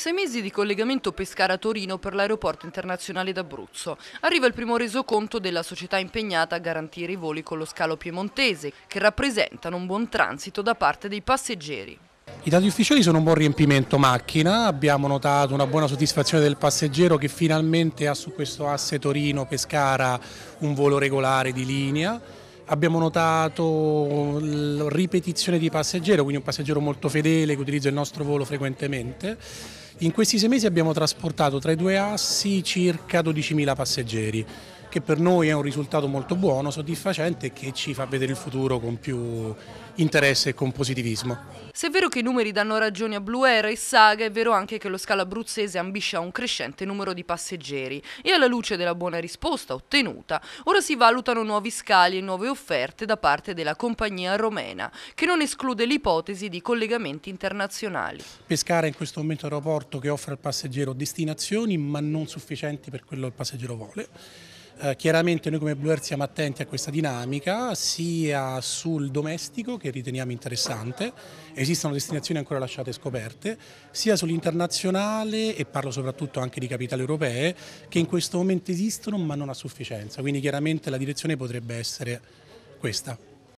Sei mesi di collegamento Pescara-Torino per l'aeroporto internazionale d'Abruzzo. Arriva il primo resoconto della società impegnata a garantire i voli con lo scalo piemontese, che rappresentano un buon transito da parte dei passeggeri. I dati ufficiali sono un buon riempimento macchina, abbiamo notato una buona soddisfazione del passeggero che finalmente ha su questo asse Torino-Pescara un volo regolare di linea. Abbiamo notato ripetizione di passeggero, quindi un passeggero molto fedele che utilizza il nostro volo frequentemente. In questi sei mesi abbiamo trasportato tra i due assi circa 12.000 passeggeri che per noi è un risultato molto buono, soddisfacente e che ci fa vedere il futuro con più interesse e con positivismo. Se è vero che i numeri danno ragione a Blue Air e Saga, è vero anche che lo scalo abruzzese ambisce a un crescente numero di passeggeri e alla luce della buona risposta ottenuta, ora si valutano nuovi scali e nuove offerte da parte della compagnia romena, che non esclude l'ipotesi di collegamenti internazionali. Pescara in questo momento aeroporto trasporto che offre al passeggero destinazioni ma non sufficienti per quello che il passeggero vuole. Eh, chiaramente noi come Blue Air siamo attenti a questa dinamica sia sul domestico che riteniamo interessante, esistono destinazioni ancora lasciate scoperte, sia sull'internazionale e parlo soprattutto anche di capitali europee che in questo momento esistono ma non a sufficienza, quindi chiaramente la direzione potrebbe essere questa.